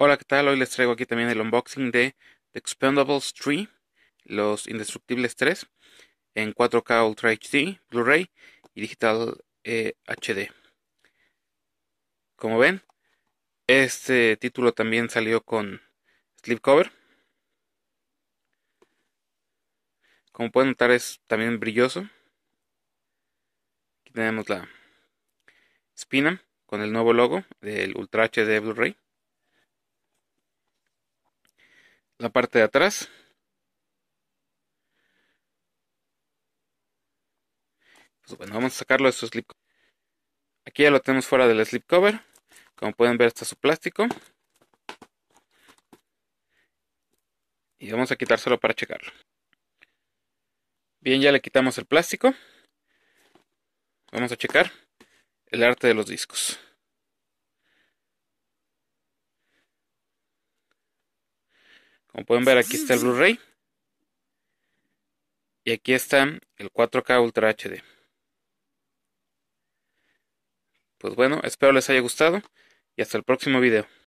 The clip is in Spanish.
Hola, ¿qué tal? Hoy les traigo aquí también el unboxing de The Expendables 3, Los Indestructibles 3, en 4K Ultra HD, Blu-ray y digital HD. Eh, Como ven, este título también salió con slipcover. Como pueden notar es también brilloso. Aquí tenemos la espina con el nuevo logo del Ultra HD Blu-ray. la parte de atrás. Pues bueno, vamos a sacarlo de su slip. Aquí ya lo tenemos fuera del slip cover. Como pueden ver está su plástico. Y vamos a quitárselo para checarlo. Bien, ya le quitamos el plástico. Vamos a checar el arte de los discos. Como pueden ver, aquí está el Blu-ray. Y aquí está el 4K Ultra HD. Pues bueno, espero les haya gustado y hasta el próximo video.